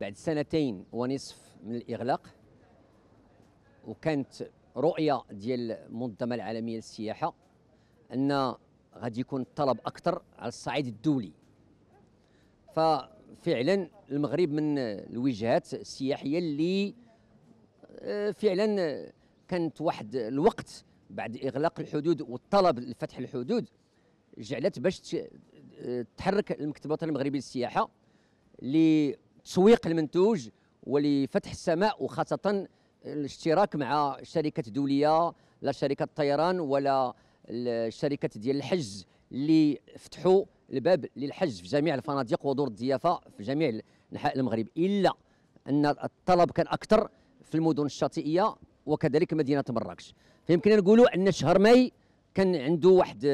بعد سنتين ونصف من الاغلاق وكانت رؤيه ديال المنظمه العالميه للسياحه ان غادي يكون الطلب اكثر على الصعيد الدولي ففعلا المغرب من الوجهات السياحيه اللي آه، فعلا كانت واحد الوقت بعد اغلاق الحدود والطلب لفتح الحدود جعلت باش آه، تحرك المكتبات المغربية للسياحه اللي تسويق المنتوج ولفتح السماء وخاصه الاشتراك مع شركات دوليه لا شركه الطيران ولا الشركات ديال الحجز اللي فتحوا الباب للحج في جميع الفنادق ودور الضيافه في جميع انحاء المغرب الا ان الطلب كان اكثر في المدن الشاطئيه وكذلك مدينه مراكش فيمكن نقولوا ان شهر ماي كان عنده واحد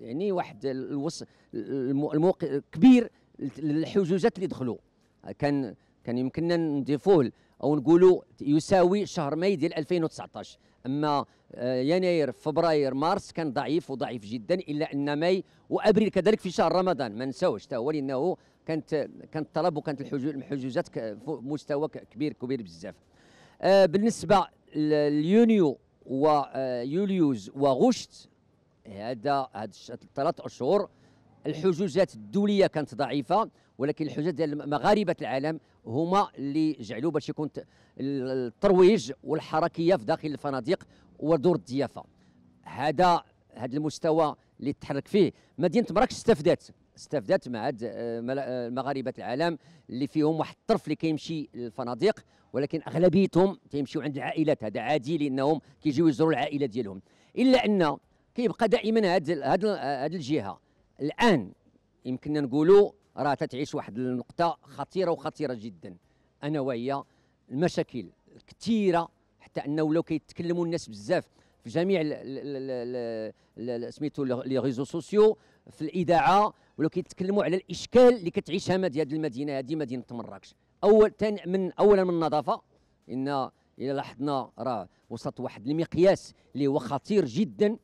يعني واحد الوص الموق كبير للحجوزات اللي دخلوا كان كان يمكننا نضيفوه او نقولوا يساوي شهر ماي ديال 2019 اما آه، يناير فبراير مارس كان ضعيف وضعيف جدا الا ان ماي وابريل كذلك في شهر رمضان ما نساوش حتى هو لانه كانت كان الطلب وكانت الحجوزات مستوى كبير كبير بزاف آه، بالنسبه ليونيو ويوليوز آه، وغشت هذا هاد الثلاث اشهر الحجوجات الدوليه كانت ضعيفه ولكن الحجوجات ديال مغاربه العالم هما اللي جعلوا باش يكون الترويج والحركيه في داخل الفنادق ودور الضيافه هذا هذا المستوى اللي تحرك فيه مدينه مراكش استفدت استفدت مع مغاربه العالم اللي فيهم واحد الطرف اللي كيمشي للفنادق ولكن اغلبيتهم تيمشيو عند العائلات هذا عادي لانهم كيجيو يزوروا العائله ديالهم الا ان كيبقى دائما هذه الجهه الان يمكننا نقولوا راه تتعيش واحد النقطه خطيره وخطيره جدا انا وهي المشاكل الكثيره حتى انه ولاو كيتكلموا الناس بزاف في جميع سميتو لي ريزو سوسيو في الاذاعه ولاو كيتكلموا على الاشكال اللي كتعيشها هذه المدينه هذه مدينه مراكش اول من اولا من النظافه ان الى لاحظنا راه وسط واحد المقياس اللي هو خطير جدا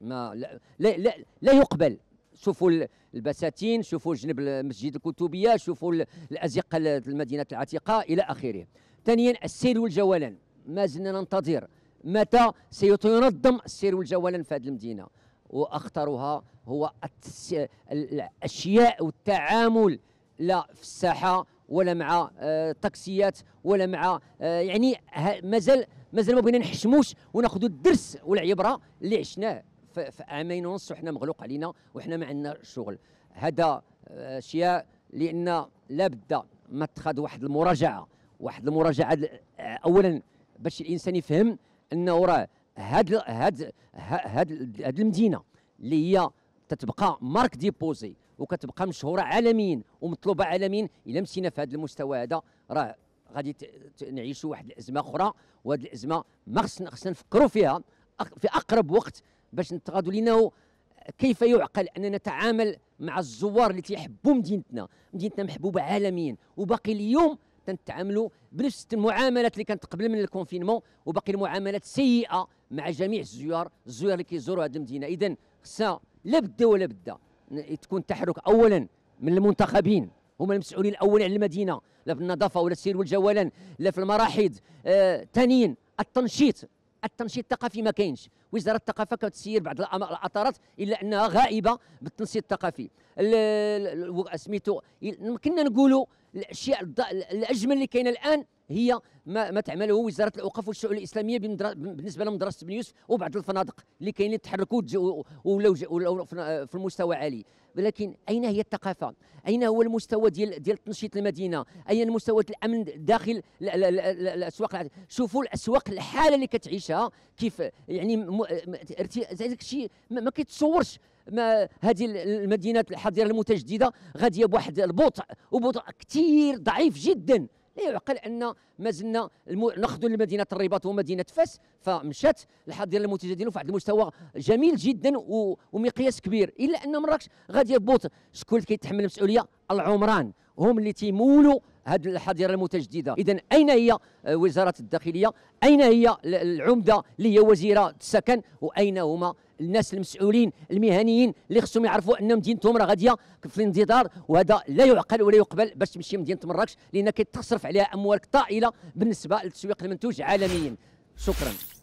ما لا لا, لا, لا يقبل شوفوا البساتين شوفوا جنب المسجد الكتبيه شوفوا الازقه المدينه العتيقه الى اخره ثانيا السير والجولان ما زلنا ننتظر متى سينظم السير والجولان في هذه المدينه واخطرها هو الاشياء والتعامل لا في الساحه ولا مع التاكسيات آه، ولا مع آه، يعني مازال مازال ما بغينا نحشموش وناخذوا الدرس والعبره اللي عشناه في عامين ونص وحنا مغلوق علينا وحنا ما عندنا شغل هذا آه، اشياء لان لابد ما تخذ واحد المراجعه واحد المراجعه آه، اولا باش الانسان يفهم انه راه هاد هاد هاد هاد المدينه اللي هي تتبقى مارك ديبوزي وكتبقى مشهوره عالميا ومطلوبه عالميا الا مشينا في هذا المستوى هذا راه غادي نعيشوا واحد الازمه اخرى وهذه الازمه ما خصنا خصنا نفكروا فيها في اقرب وقت باش نتغادوا لانه كيف يعقل ان نتعامل مع الزوار اللي تيحبوا مدينتنا مدينتنا محبوبه عالميا وباقي اليوم تنتعاملوا بنفس المعاملات اللي كانت قبل من الكونفينمون وباقي المعاملات سيئه مع جميع الزوار الزوار اللي كيزوروا هذه المدينه اذا خصا لا بدا ولا بدا تكون تحرك اولا من المنتخبين هما المسؤولين الاولين على المدينه لا في النظافه ولا السير والجولان لا في المراحيض آه التنشيط التنشيط الثقافي ما كاينش وزاره الثقافه كتسير بعض الاطارات الا انها غائبه بالتنشيط الثقافي سميتو يمكننا نقولوا الاشياء الاجمل اللي كاينه الان هي ما, ما تعمله وزاره الاوقاف والشؤون الاسلاميه بالنسبه لمدرسه بن يوسف وبعض الفنادق اللي كاينين تحركوا ولو في المستوى عالي ولكن اين هي الثقافه؟ اين هو المستوى ديال ديال تنشيط المدينه؟ اين مستوى الامن داخل الاسواق؟ شوفوا الاسواق الحاله اللي كتعيشها كيف يعني هذاك الشيء ما كيتصورش ما هذه المدينه الحاضره المتجدده غاديه بواحد البطء وبطء كثير ضعيف جدا إيه، لا يعقل ان مازلنا ناخذوا لمدينه الرباط ومدينه فاس فمشات الحاضره المتجددين واحد المستوى جميل جدا ومقياس كبير الا ان مراكش غادي يبوط شكون اللي كيتحمل المسؤوليه العمران هم اللي تيمولوا هذه الحظيره المتجدده اذا اين هي آه، وزاره الداخليه اين هي العمده اللي هي وزيره السكن واين هما الناس المسؤولين المهنيين اللي خصهم يعرفوا ان مدينتهم راه غاديه في انتظار وهذا لا يعقل ولا يقبل باش تمشي مدينه مراكش لان كتصرف عليها اموال طائله بالنسبه للتسويق المنتوج عالميا شكرا